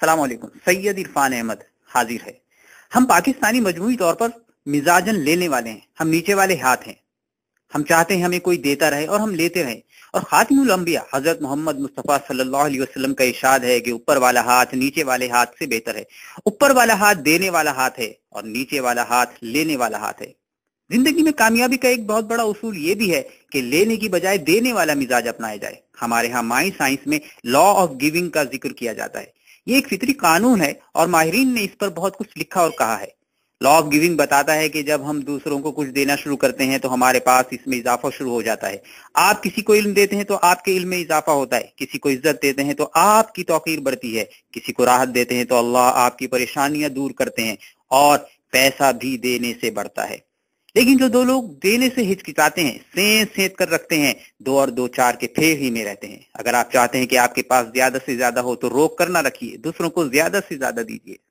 सलाम सैयद इरफान अहमद हाजिर है हम पाकिस्तानी मजमूरी तौर पर मिजाजन लेने वाले हैं हम नीचे वाले हाथ हैं हम चाहते हैं हमें कोई देता रहे और हम लेते रहे और खातिमिया हजरत मोहम्मद मुस्तफ़ा सल्लल्लाहु अलैहि वसल्लम का इशाद है कि ऊपर वाला हाथ नीचे वाले हाथ से बेहतर है ऊपर वाला हाथ देने वाला हाथ है और नीचे वाला हाथ लेने वाला हाथ है जिंदगी में कामयाबी का एक बहुत बड़ा उसूल ये भी है कि लेने की बजाय देने वाला मिजाज अपनाया जाए हमारे यहाँ माई साइंस में लॉ ऑफ गिविंग का जिक्र किया जाता है ये एक फितरी कानून है और माहरीन ने इस पर बहुत कुछ लिखा और कहा है लॉ ऑफ गिविंग बताता है कि जब हम दूसरों को कुछ देना शुरू करते हैं तो हमारे पास इसमें इजाफा शुरू हो जाता है आप किसी को इल्म देते हैं तो आपके इल्म में इजाफा होता है किसी को इज्जत देते हैं तो आपकी तोकीर बढ़ती है किसी को राहत देते हैं तो अल्लाह आपकी परेशानियां दूर करते हैं और पैसा भी देने से बढ़ता है लेकिन जो दो लोग देने से हिचकिचाते हैं सेंत सेंत कर रखते हैं दो और दो चार के फेर ही में रहते हैं अगर आप चाहते हैं कि आपके पास ज्यादा से ज्यादा हो तो रोक कर ना रखिए दूसरों को ज्यादा से ज्यादा दीजिए